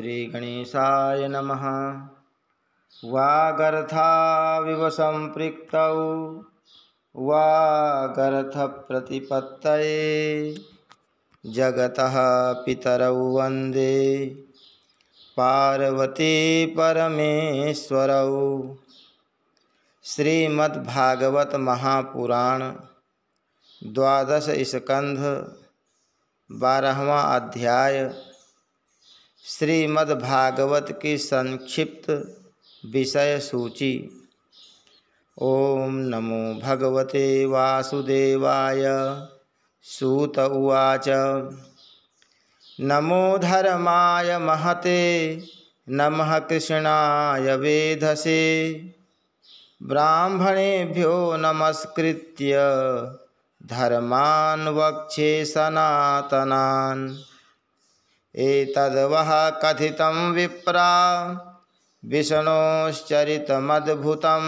श्री गणेशाय नमः वागर्थाविव सम्पृक्तौ वागर्थप्रतिपत्तये जगतः पितरौ वन्दे पार्वती परमेश्वर श्रीमद्भागवत महापुराण द्वादश स्कंध बारहवा अध्याय श्रीमद्भागवत की संक्षिप्त विषय सूची ओम नमो भगवते वासुदेवाय सूत उवाच नमो धर्माय महते नमः कृष्णाय वेधसे ब्राह्मणेभ्यो नमस्कृत्य धर्मान् वक्षे सनातनान् एतद्वह कथितं विप्रा विष्णोश्चरितमद्भुतं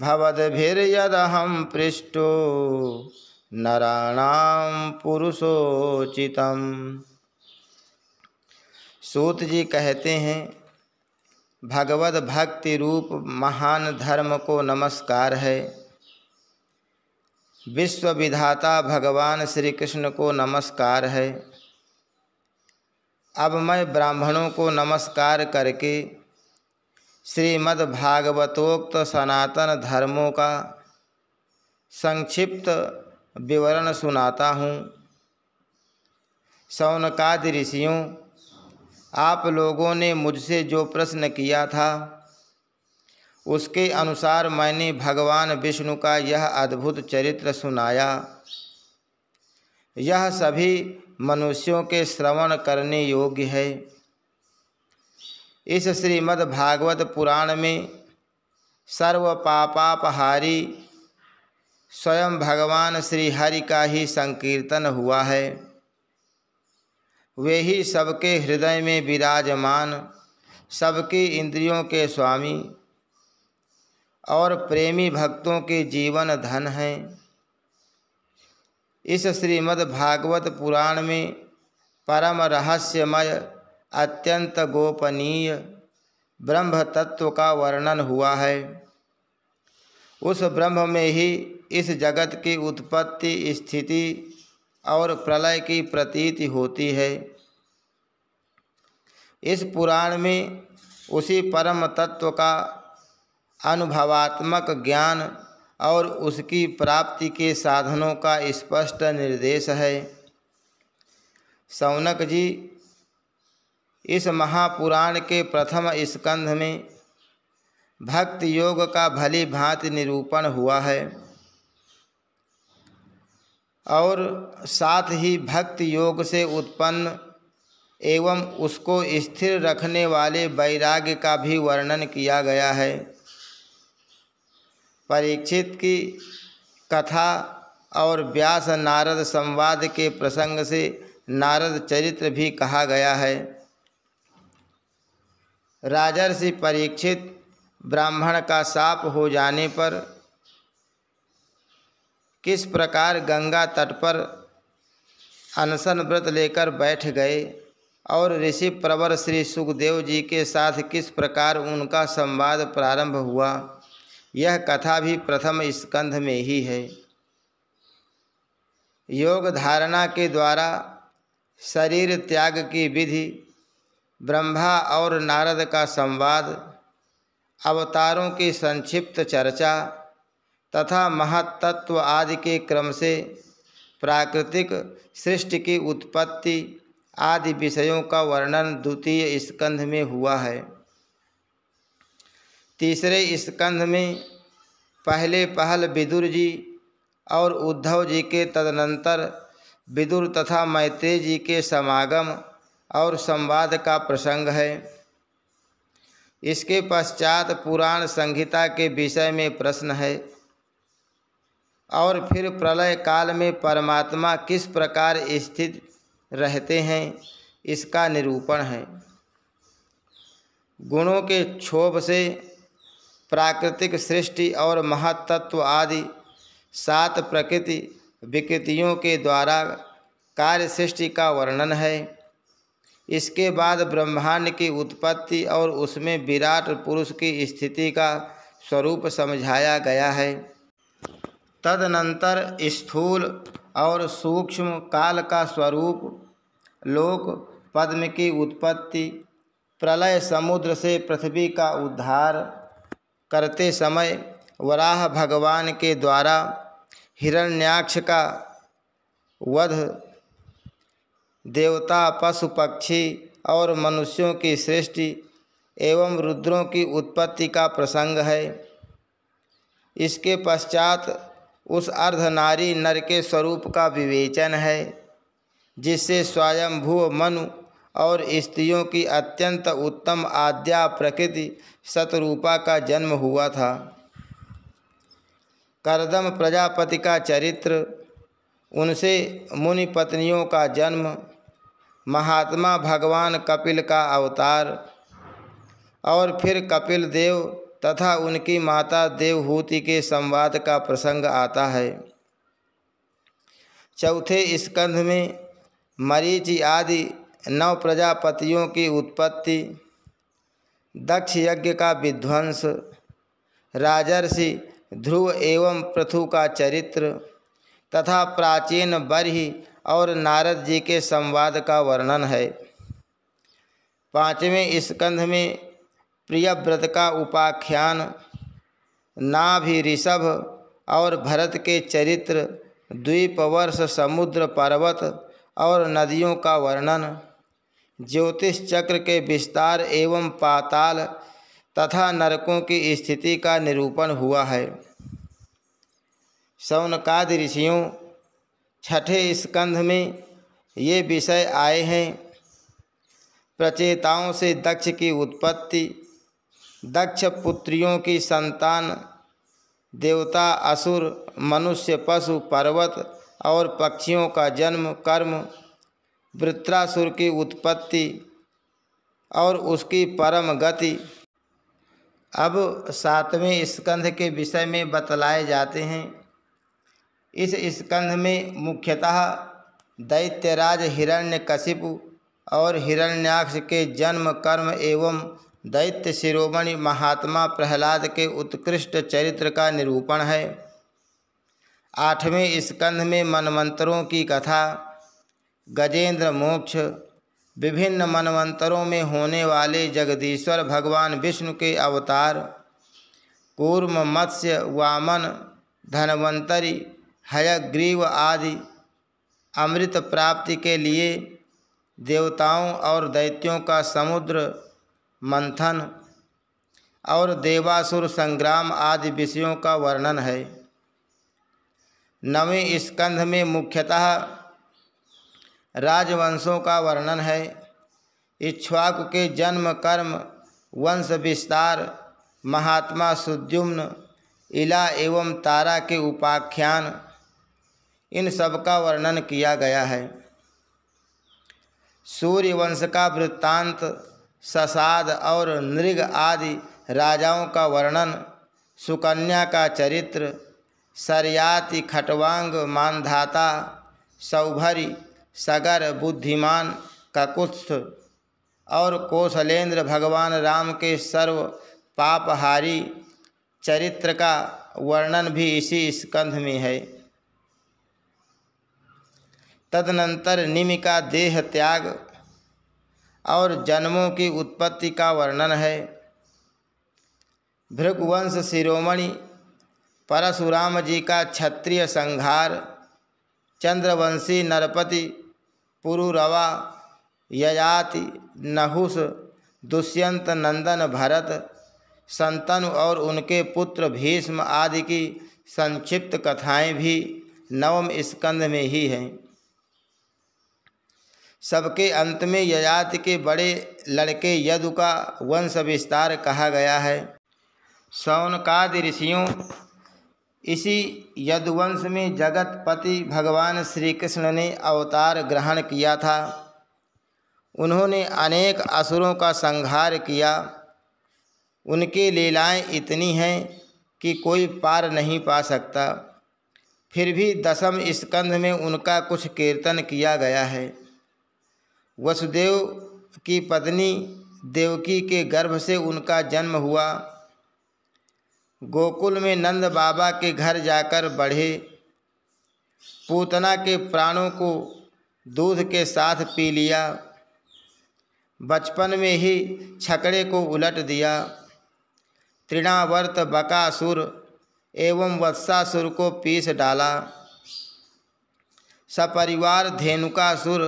भवद्भिर्यदहं पृष्टो नराणां पुरुषोचितम सूत जी कहते हैं भगवत भक्ति रूप महान धर्म को नमस्कार है विश्व विधाता भगवान श्री कृष्ण को नमस्कार है अब मैं ब्राह्मणों को नमस्कार करके श्रीमद्भागवतोक्त सनातन धर्मों का संक्षिप्त विवरण सुनाता हूँ सौनकादि ऋषियों आप लोगों ने मुझसे जो प्रश्न किया था उसके अनुसार मैंने भगवान विष्णु का यह अद्भुत चरित्र सुनाया यह सभी मनुष्यों के श्रवण करने योग्य है इस श्रीमद्भागवत पुराण में सर्व पापापहारी स्वयं भगवान श्री हरि का ही संकीर्तन हुआ है वे ही सबके हृदय में विराजमान सबकी इंद्रियों के स्वामी और प्रेमी भक्तों के जीवन धन हैं इस श्रीमद्भागवत पुराण में परम रहस्यमय अत्यंत गोपनीय ब्रह्म तत्व का वर्णन हुआ है उस ब्रह्म में ही इस जगत की उत्पत्ति स्थिति और प्रलय की प्रतीति होती है इस पुराण में उसी परम तत्व का अनुभवात्मक ज्ञान और उसकी प्राप्ति के साधनों का स्पष्ट निर्देश है सौनक जी इस महापुराण के प्रथम स्कंध में भक्त योग का भली भांति निरूपण हुआ है और साथ ही भक्त योग से उत्पन्न एवं उसको स्थिर रखने वाले वैराग्य का भी वर्णन किया गया है परीक्षित की कथा और व्यास नारद संवाद के प्रसंग से नारद चरित्र भी कहा गया है राजर्षि परीक्षित ब्राह्मण का साप हो जाने पर किस प्रकार गंगा तट पर अनशन व्रत लेकर बैठ गए और ऋषि प्रवर श्री सुखदेव जी के साथ किस प्रकार उनका संवाद प्रारंभ हुआ यह कथा भी प्रथम स्कंध में ही है योग धारणा के द्वारा शरीर त्याग की विधि ब्रह्मा और नारद का संवाद अवतारों की संक्षिप्त चर्चा तथा महातत्व आदि के क्रम से प्राकृतिक सृष्टि की उत्पत्ति आदि विषयों का वर्णन द्वितीय स्कंध में हुआ है तीसरे स्कंध में पहले पहल विदुर जी और उद्धव जी के तदनंतर विदुर तथा मैत्री जी के समागम और संवाद का प्रसंग है इसके पश्चात पुराण संहिता के विषय में प्रश्न है और फिर प्रलय काल में परमात्मा किस प्रकार स्थित रहते हैं इसका निरूपण है गुणों के क्षोभ से प्राकृतिक सृष्टि और महातत्व आदि सात प्रकृति विकृतियों के द्वारा कार्य सृष्टि का वर्णन है इसके बाद ब्रह्मांड की उत्पत्ति और उसमें विराट पुरुष की स्थिति का स्वरूप समझाया गया है तदनंतर स्थूल और सूक्ष्म काल का स्वरूप लोक पद्म की उत्पत्ति प्रलय समुद्र से पृथ्वी का उद्धार करते समय वराह भगवान के द्वारा हिरण्याक्ष का वध देवता पशु पक्षी और मनुष्यों की सृष्टि एवं रुद्रों की उत्पत्ति का प्रसंग है इसके पश्चात उस अर्धनारी नर के स्वरूप का विवेचन है जिससे स्वयंभुव मनु और स्त्रियों की अत्यंत उत्तम आद्या प्रकृति शतरूपा का जन्म हुआ था करदम प्रजापति का चरित्र उनसे मुनि पत्नियों का जन्म महात्मा भगवान कपिल का अवतार और फिर कपिल देव तथा उनकी माता देवहूति के संवाद का प्रसंग आता है चौथे स्कंध में मरीचि आदि नव प्रजापतियों की उत्पत्ति दक्ष यज्ञ का विध्वंस राजर्षि ध्रुव एवं पृथु का चरित्र तथा प्राचीन बरही और नारद जी के संवाद का वर्णन है पाँचवें स्कंध में प्रियव्रत का उपाख्यान नाभि ऋषभ और भरत के चरित्र द्वीपवर्ष समुद्र पर्वत और नदियों का वर्णन ज्योतिष चक्र के विस्तार एवं पाताल तथा नरकों की स्थिति का निरूपण हुआ है सौनकाद ऋषियों छठे स्कंध में ये विषय आए हैं प्रचेताओं से दक्ष की उत्पत्ति दक्ष पुत्रियों की संतान देवता असुर मनुष्य पशु पर्वत और पक्षियों का जन्म कर्म वृत्रासुर की उत्पत्ति और उसकी परम गति अब सातवें स्कंध के विषय में बतलाए जाते हैं इस स्कंध में मुख्यतः दैत्यराज हिरण्यकशिपु और हिरण्याक्ष के जन्म कर्म एवं दैत्य शिरोमणि महात्मा प्रहलाद के उत्कृष्ट चरित्र का निरूपण है आठवें स्कंध में मनमंत्रों की कथा गजेंद्र मोक्ष विभिन्न मनवंतरों में होने वाले जगदीश्वर भगवान विष्णु के अवतार कूर्म मत्स्य वामन धनवंतरी हयग्रीव आदि अमृत प्राप्ति के लिए देवताओं और दैत्यों का समुद्र मंथन और देवासुर संग्राम आदि विषयों का वर्णन है नवें स्कंध में मुख्यतः राजवंशों का वर्णन है इच्छुआक के जन्म कर्म वंश विस्तार महात्मा सुद्युम्न इला एवं तारा के उपाख्यान इन सब का वर्णन किया गया है सूर्य वंश का वृत्तांत ससाद और नृग आदि राजाओं का वर्णन सुकन्या का चरित्र सरयाति खटवांग मानधाता सौभरी सगर बुद्धिमान ककुत्स और कौशलेंद्र भगवान राम के सर्व पापहारी चरित्र का वर्णन भी इसी स्कंध में है तदनंतर निमिका का देह त्याग और जन्मों की उत्पत्ति का वर्णन है भृगुवंश शिरोमणि परशुराम जी का क्षत्रिय संहार चंद्रवंशी नरपति पुरुरवा यजाति नहुस दुष्यंत नंदन भरत संतनु और उनके पुत्र भीष्म आदि की संक्षिप्त कथाएं भी नवम स्कंद में ही हैं सबके अंत में यजात के बड़े लड़के यदु का वंश विस्तार कहा गया है सौनकादि ऋषियों इसी यदुवंश में जगतपति भगवान श्री कृष्ण ने अवतार ग्रहण किया था उन्होंने अनेक असुरों का संहार किया उनकी लीलाएं इतनी हैं कि कोई पार नहीं पा सकता फिर भी दसम स्कंध में उनका कुछ कीर्तन किया गया है वसुदेव की पत्नी देवकी के गर्भ से उनका जन्म हुआ गोकुल में नंद बाबा के घर जाकर बढ़े पूतना के प्राणों को दूध के साथ पी लिया बचपन में ही छकड़े को उलट दिया तृणावर्त बकासुर एवं वत्सासुर को पीस डाला सपरिवार धेनुकासुर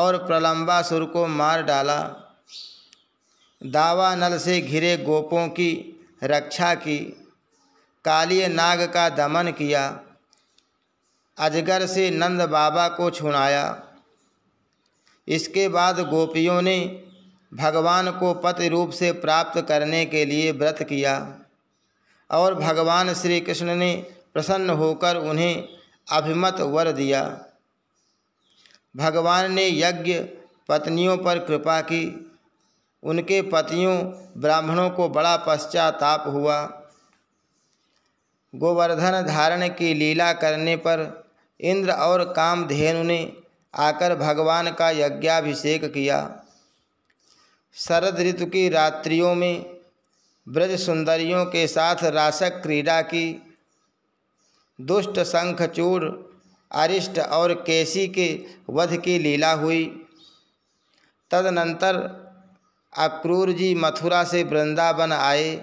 और प्रलंबासुर को मार डाला दावा नल से घिरे गोपों की रक्षा की काली नाग का दमन किया अजगर से नंद बाबा को छुड़ाया इसके बाद गोपियों ने भगवान को पति रूप से प्राप्त करने के लिए व्रत किया और भगवान श्री कृष्ण ने प्रसन्न होकर उन्हें अभिमत वर दिया भगवान ने यज्ञ पत्नियों पर कृपा की उनके पतियों ब्राह्मणों को बड़ा पश्चाताप हुआ गोवर्धन धारण की लीला करने पर इंद्र और कामधेनु ने आकर भगवान का यज्ञाभिषेक किया शरद ऋतु की रात्रियों में ब्रज सुंदरियों के साथ रासक क्रीड़ा की दुष्ट शंखचूर अरिष्ट और केसी के वध की लीला हुई तदनंतर अक्रूर जी मथुरा से वृंदावन आए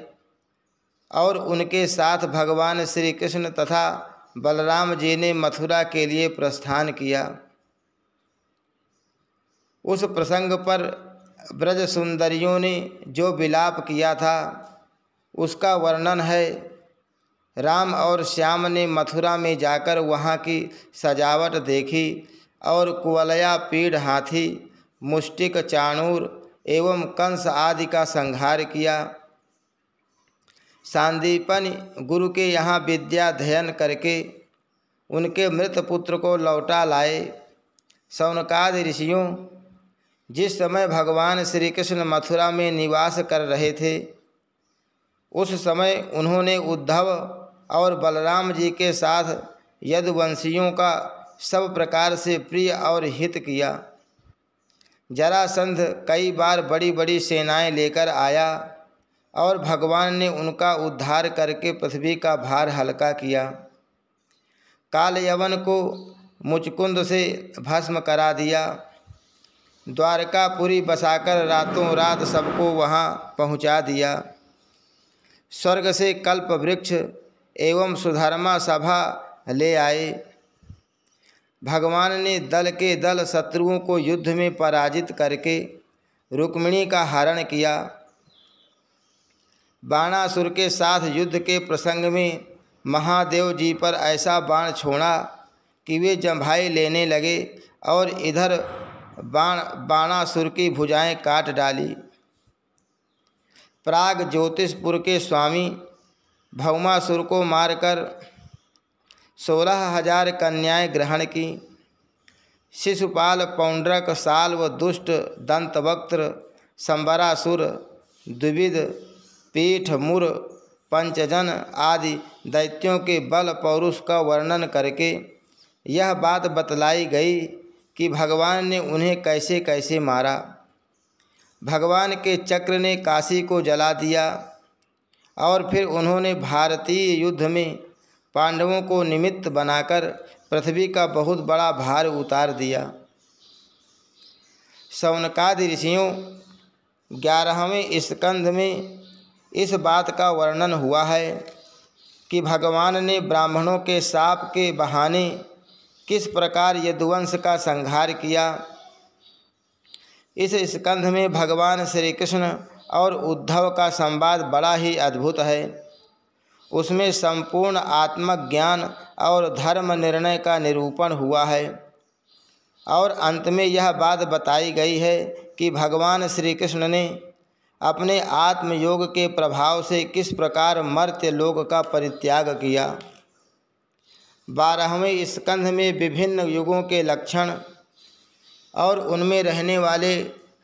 और उनके साथ भगवान श्री कृष्ण तथा बलराम जी ने मथुरा के लिए प्रस्थान किया उस प्रसंग पर ब्रज सुंदरियों ने जो विलाप किया था उसका वर्णन है राम और श्याम ने मथुरा में जाकर वहाँ की सजावट देखी और कुवलया पीढ़ हाथी मुष्टिक चाणूर एवं कंस आदि का संहार किया सांदीपन गुरु के यहाँ विद्याध्ययन करके उनके मृत पुत्र को लौटा लाए सौनकाद ऋषियों जिस समय भगवान श्री कृष्ण मथुरा में निवास कर रहे थे उस समय उन्होंने उद्धव और बलराम जी के साथ यदुवंशियों का सब प्रकार से प्रिय और हित किया जरासंध कई बार बड़ी बड़ी सेनाएं लेकर आया और भगवान ने उनका उद्धार करके पृथ्वी का भार हल्का किया काल यवन को मुचकुंद से भस्म करा दिया द्वारकापुरी बसाकर रातों रात सबको वहाँ पहुँचा दिया स्वर्ग से कल्प वृक्ष एवं सुधर्मा सभा ले आए भगवान ने दल के दल शत्रुओं को युद्ध में पराजित करके रुक्मिणी का हरण किया बाणासुर के साथ युद्ध के प्रसंग में महादेव जी पर ऐसा बाण छोड़ा कि वे जंभाई लेने लगे और इधर बाण बाणासुर की भुजाएं काट डाली प्राग ज्योतिषपुर के स्वामी भवमासुर को मारकर सोलह हजार कन्याएं ग्रहण की शिशुपाल पौंड्रक साल्व दुष्ट दंतवक्त्र संबरासुर द्विविध पीठ मुर पंचजन आदि दैत्यों के बल पौरुष का वर्णन करके यह बात बतलाई गई कि भगवान ने उन्हें कैसे कैसे मारा भगवान के चक्र ने काशी को जला दिया और फिर उन्होंने भारतीय युद्ध में पांडवों को निमित्त बनाकर पृथ्वी का बहुत बड़ा भार उतार दिया सौनकादि ऋषियों ग्यारहवें स्कंध में इस बात का वर्णन हुआ है कि भगवान ने ब्राह्मणों के साप के बहाने किस प्रकार यदुवंश का संहार किया इस स्कंध में भगवान श्री कृष्ण और उद्धव का संवाद बड़ा ही अद्भुत है उसमें संपूर्ण आत्मज्ञान और धर्म निर्णय का निरूपण हुआ है और अंत में यह बात बताई गई है कि भगवान श्री कृष्ण ने अपने आत्मयोग के प्रभाव से किस प्रकार मर्त्य लोग का परित्याग किया बारहवें स्कंध में विभिन्न युगों के लक्षण और उनमें रहने वाले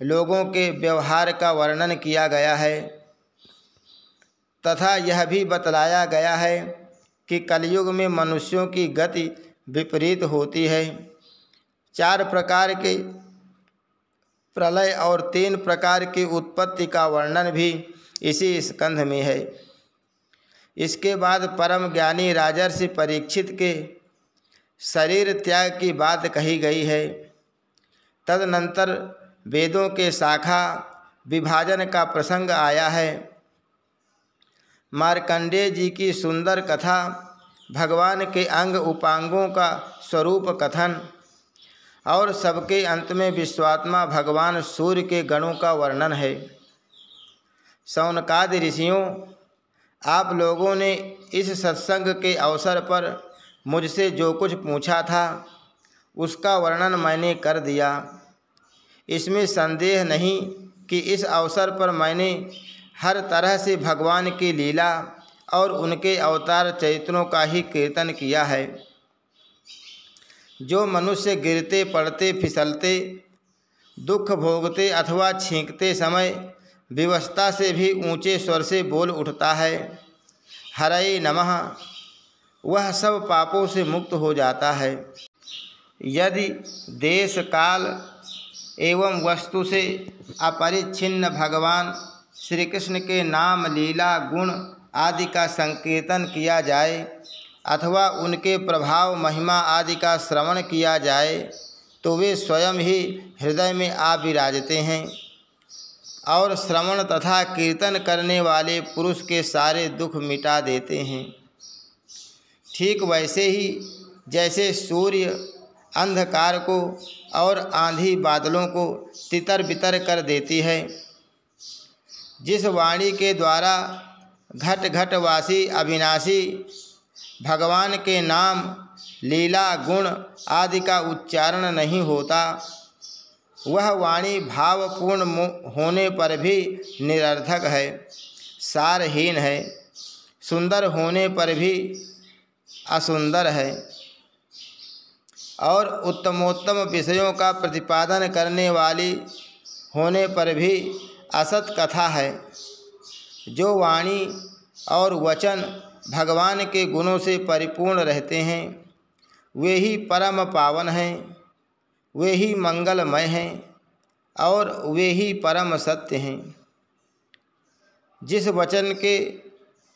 लोगों के व्यवहार का वर्णन किया गया है तथा यह भी बतलाया गया है कि कलयुग में मनुष्यों की गति विपरीत होती है चार प्रकार के प्रलय और तीन प्रकार की उत्पत्ति का वर्णन भी इसी स्कंध में है इसके बाद परम ज्ञानी राजर्षि परीक्षित के शरीर त्याग की बात कही गई है तदनंतर वेदों के शाखा विभाजन का प्रसंग आया है मार्कंडेय जी की सुंदर कथा भगवान के अंग उपांगों का स्वरूप कथन और सबके अंत में विश्वात्मा भगवान सूर्य के गणों का वर्णन है सौनकाद ऋषियों आप लोगों ने इस सत्संग के अवसर पर मुझसे जो कुछ पूछा था उसका वर्णन मैंने कर दिया इसमें संदेह नहीं कि इस अवसर पर मैंने हर तरह से भगवान की लीला और उनके अवतार चैत्रों का ही कीर्तन किया है जो मनुष्य गिरते पड़ते फिसलते दुख भोगते अथवा छींकते समय विवशता से भी ऊंचे स्वर से बोल उठता है हरे नमः वह सब पापों से मुक्त हो जाता है यदि देश काल एवं वस्तु से अपरिच्छिन्न भगवान श्री कृष्ण के नाम लीला गुण आदि का संकीर्तन किया जाए अथवा उनके प्रभाव महिमा आदि का श्रवण किया जाए तो वे स्वयं ही हृदय में आ विराजते हैं और श्रवण तथा कीर्तन करने वाले पुरुष के सारे दुख मिटा देते हैं ठीक वैसे ही जैसे सूर्य अंधकार को और आंधी बादलों को तितर बितर कर देती है जिस वाणी के द्वारा घट घटवासी अविनाशी भगवान के नाम लीला गुण आदि का उच्चारण नहीं होता वह वाणी भावपूर्ण होने पर भी निरर्थक है सारहीन है सुंदर होने पर भी असुंदर है और उत्तमोत्तम विषयों का प्रतिपादन करने वाली होने पर भी असत कथा है जो वाणी और वचन भगवान के गुणों से परिपूर्ण रहते हैं वे ही परम पावन हैं वे ही मंगलमय हैं और वे ही परम सत्य हैं जिस वचन के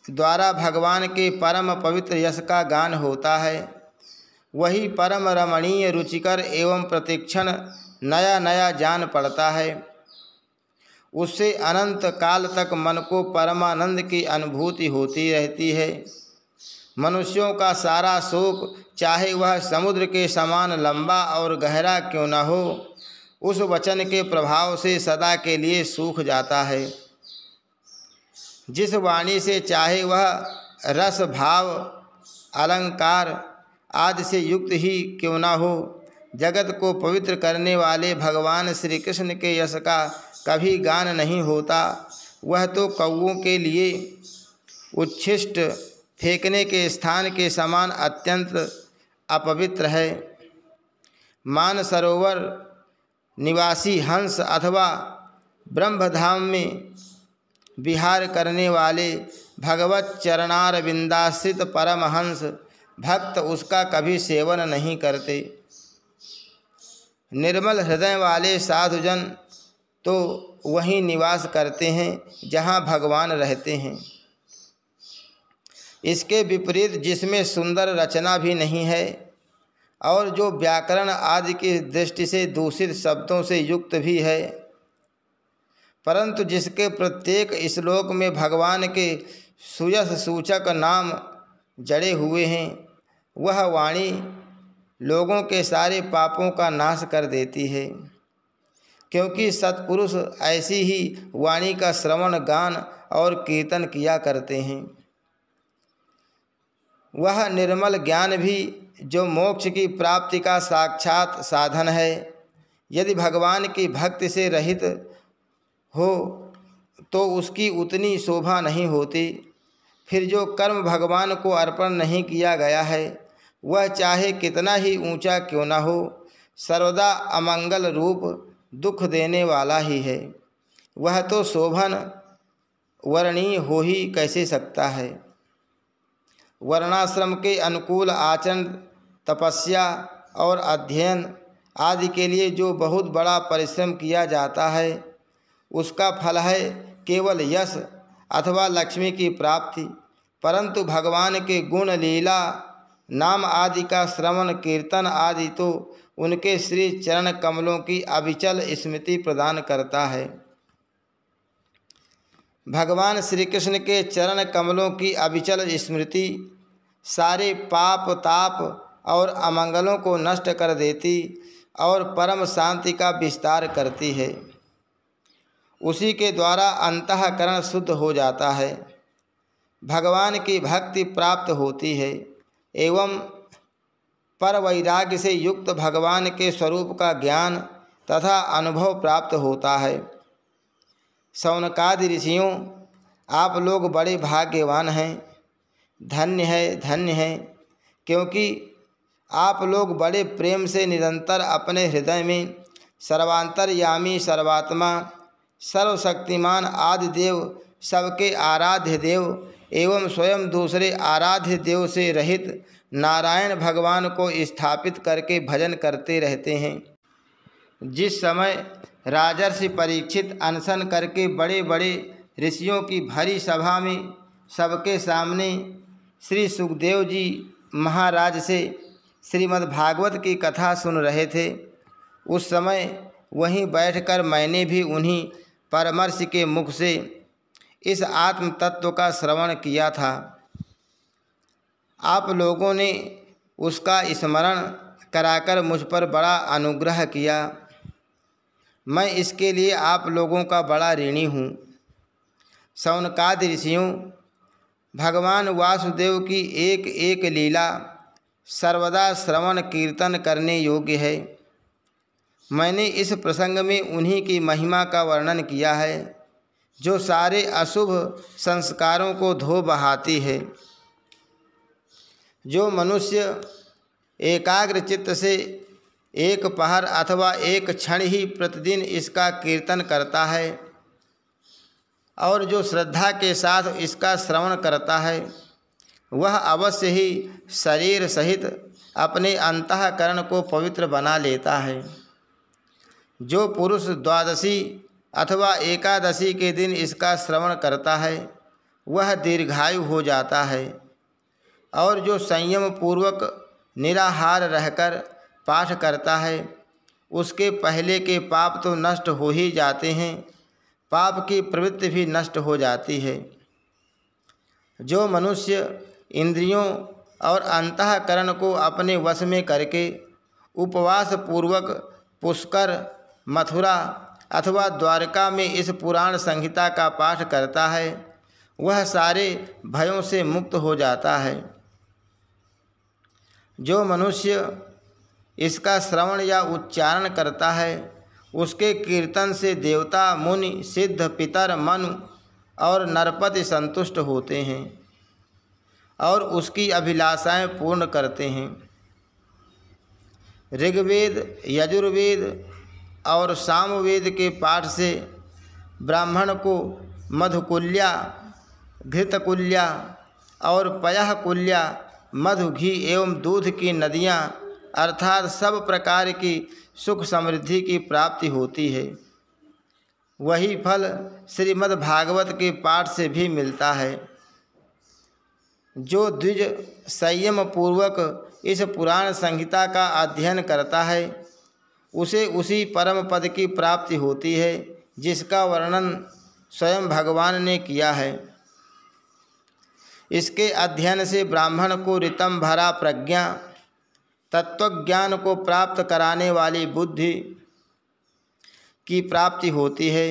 द्वारा भगवान के परम पवित्र यश का गान होता है वही परम रमणीय रुचिकर एवं प्रतिक्षण नया नया जान पड़ता है उससे अनंत काल तक मन को परमानंद की अनुभूति होती रहती है मनुष्यों का सारा शोक चाहे वह समुद्र के समान लंबा और गहरा क्यों न हो उस वचन के प्रभाव से सदा के लिए सूख जाता है जिस वाणी से चाहे वह रस भाव अलंकार आदि से युक्त ही क्यों न हो जगत को पवित्र करने वाले भगवान श्री कृष्ण के यश का कभी गान नहीं होता वह तो कौओं के लिए उच्छिष्ट फेंकने के स्थान के समान अत्यंत अपवित्र है मान सरोवर निवासी हंस अथवा ब्रह्मधाम में विहार करने वाले भगवत चरणारविंदाश्रित परमहंस भक्त उसका कभी सेवन नहीं करते निर्मल हृदय वाले साधुजन तो वहीं निवास करते हैं जहाँ भगवान रहते हैं इसके विपरीत जिसमें सुंदर रचना भी नहीं है और जो व्याकरण आदि की दृष्टि से दूषित शब्दों से युक्त भी है परंतु जिसके प्रत्येक श्लोक में भगवान के सुयस सूचक नाम जड़े हुए हैं वह वाणी लोगों के सारे पापों का नाश कर देती है क्योंकि सत्पुरुष ऐसी ही वाणी का श्रवण गान और कीर्तन किया करते हैं वह निर्मल ज्ञान भी जो मोक्ष की प्राप्ति का साक्षात साधन है यदि भगवान की भक्ति से रहित हो तो उसकी उतनी शोभा नहीं होती फिर जो कर्म भगवान को अर्पण नहीं किया गया है वह चाहे कितना ही ऊंचा क्यों न हो सर्वदा अमंगल रूप दुख देने वाला ही है वह तो शोभन वर्णी हो ही कैसे सकता है वर्णाश्रम के अनुकूल आचरण तपस्या और अध्ययन आदि के लिए जो बहुत बड़ा परिश्रम किया जाता है उसका फल है केवल यश अथवा लक्ष्मी की प्राप्ति परंतु भगवान के गुण लीला नाम आदि का श्रवण कीर्तन आदि तो उनके श्री चरण कमलों की अविचल स्मृति प्रदान करता है भगवान श्री कृष्ण के चरण कमलों की अविचल स्मृति सारे पाप ताप और अमंगलों को नष्ट कर देती और परम शांति का विस्तार करती है उसी के द्वारा अंतकरण शुद्ध हो जाता है भगवान की भक्ति प्राप्त होती है एवं पर वैराग्य से युक्त भगवान के स्वरूप का ज्ञान तथा अनुभव प्राप्त होता है सौनकादि ऋषियों आप लोग बड़े भाग्यवान हैं धन्य है धन्य है क्योंकि आप लोग बड़े प्रेम से निरंतर अपने हृदय में सर्वांतरयामी सर्वात्मा सर्वशक्तिमान आदि देव सबके आराध्य देव एवं स्वयं दूसरे आराध्य देव से रहित नारायण भगवान को स्थापित करके भजन करते रहते हैं जिस समय राजर्षि परीक्षित अनशन करके बड़े बड़े ऋषियों की भरी सभा में सबके सामने श्री सुखदेव जी महाराज से श्रीमद्भागवत की कथा सुन रहे थे उस समय वहीं बैठकर मैंने भी उन्हीं परमर्श के मुख से इस आत्म तत्व का श्रवण किया था आप लोगों ने उसका स्मरण कराकर मुझ पर बड़ा अनुग्रह किया मैं इसके लिए आप लोगों का बड़ा ऋणी हूँ सौनकाद ऋषियों भगवान वासुदेव की एक एक लीला सर्वदा श्रवण कीर्तन करने योग्य है मैंने इस प्रसंग में उन्हीं की महिमा का वर्णन किया है जो सारे अशुभ संस्कारों को धो बहाती है जो मनुष्य एकाग्र चित्त से एक पहर अथवा एक क्षण ही प्रतिदिन इसका कीर्तन करता है और जो श्रद्धा के साथ इसका श्रवण करता है वह अवश्य ही शरीर सहित अपने अंतकरण को पवित्र बना लेता है जो पुरुष द्वादशी अथवा एकादशी के दिन इसका श्रवण करता है वह दीर्घायु हो जाता है और जो संयम पूर्वक निराहार रहकर पाठ करता है उसके पहले के पाप तो नष्ट हो ही जाते हैं पाप की प्रवृत्ति भी नष्ट हो जाती है जो मनुष्य इंद्रियों और अंतकरण को अपने वश में करके उपवास पूर्वक पुष्कर मथुरा अथवा द्वारका में इस पुराण संहिता का पाठ करता है वह सारे भयों से मुक्त हो जाता है जो मनुष्य इसका श्रवण या उच्चारण करता है उसके कीर्तन से देवता मुनि सिद्ध पितर मनु और नरपति संतुष्ट होते हैं और उसकी अभिलाषाएं पूर्ण करते हैं ऋग्वेद यजुर्वेद और सामवेद के पाठ से ब्राह्मण को मधुकुल्या घृतकुल्या और पयाहकुल्या मधु घी एवं दूध की नदियाँ अर्थात सब प्रकार की सुख समृद्धि की प्राप्ति होती है वही फल श्रीमद्भागवत के पाठ से भी मिलता है जो द्विज संयम पूर्वक इस पुराण संहिता का अध्ययन करता है उसे उसी परम पद की प्राप्ति होती है जिसका वर्णन स्वयं भगवान ने किया है इसके अध्ययन से ब्राह्मण को रितम भरा प्रज्ञा तत्वज्ञान को प्राप्त कराने वाली बुद्धि की प्राप्ति होती है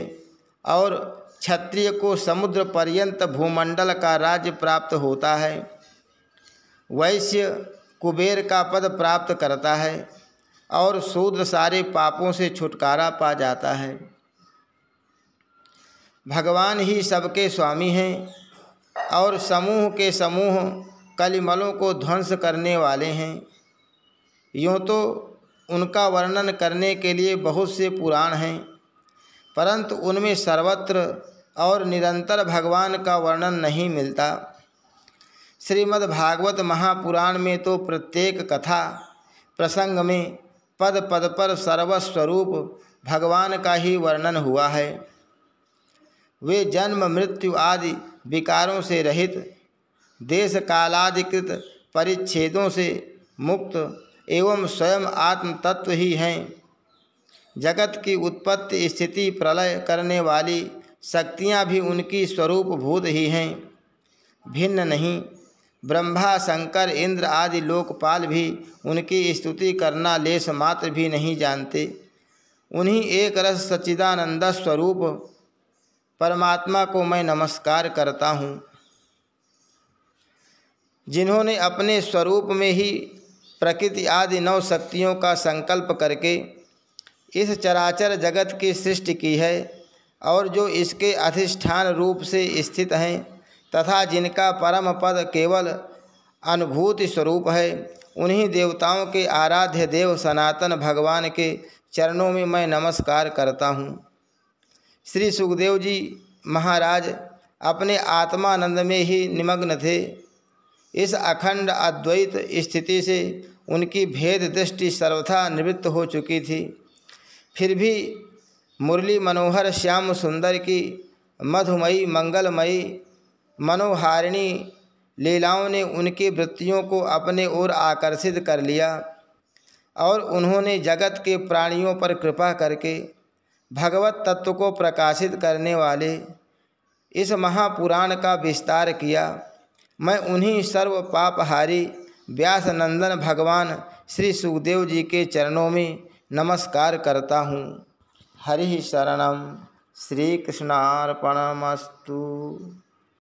और क्षत्रिय को समुद्र पर्यंत भूमंडल का राज्य प्राप्त होता है वैश्य कुबेर का पद प्राप्त करता है और शूद्र सारे पापों से छुटकारा पा जाता है भगवान ही सबके स्वामी हैं और समूह के समूह कलिमलों को ध्वंस करने वाले हैं यूँ तो उनका वर्णन करने के लिए बहुत से पुराण हैं परंतु उनमें सर्वत्र और निरंतर भगवान का वर्णन नहीं मिलता भागवत महापुराण में तो प्रत्येक कथा प्रसंग में पद पद पर सर्वस्वरूप भगवान का ही वर्णन हुआ है वे जन्म मृत्यु आदि विकारों से रहित देश कालाधिकृत परिच्छेदों से मुक्त एवं स्वयं आत्म तत्व ही हैं जगत की उत्पत्ति स्थिति प्रलय करने वाली शक्तियाँ भी उनकी स्वरूपभूत ही हैं भिन्न नहीं ब्रह्मा शंकर इंद्र आदि लोकपाल भी उनकी स्तुति करना लेश मात्र भी नहीं जानते उन्हीं एक रस सच्चिदानंद स्वरूप परमात्मा को मैं नमस्कार करता हूँ जिन्होंने अपने स्वरूप में ही प्रकृति आदि नौ शक्तियों का संकल्प करके इस चराचर जगत की सृष्टि की है और जो इसके अधिष्ठान रूप से स्थित हैं तथा जिनका परम पद केवल अनुभूति स्वरूप है उन्हीं देवताओं के आराध्य देव सनातन भगवान के चरणों में मैं नमस्कार करता हूँ श्री सुखदेव जी महाराज अपने आत्मानंद में ही निमग्न थे इस अखंड अद्वैत स्थिति से उनकी भेद दृष्टि सर्वथा निवृत्त हो चुकी थी फिर भी मुरली मनोहर श्याम सुंदर की मधुमयी मंगलमयी मनोहारिणी लीलाओं ने उनकी वृत्तियों को अपने ओर आकर्षित कर लिया और उन्होंने जगत के प्राणियों पर कृपा करके भगवत तत्व को प्रकाशित करने वाले इस महापुराण का विस्तार किया मैं उन्हीं सर्व पापहारी व्यास नंदन भगवान श्री सुखदेव जी के चरणों में नमस्कार करता हूँ हरि शरण श्री कृष्णार्पणमस्तु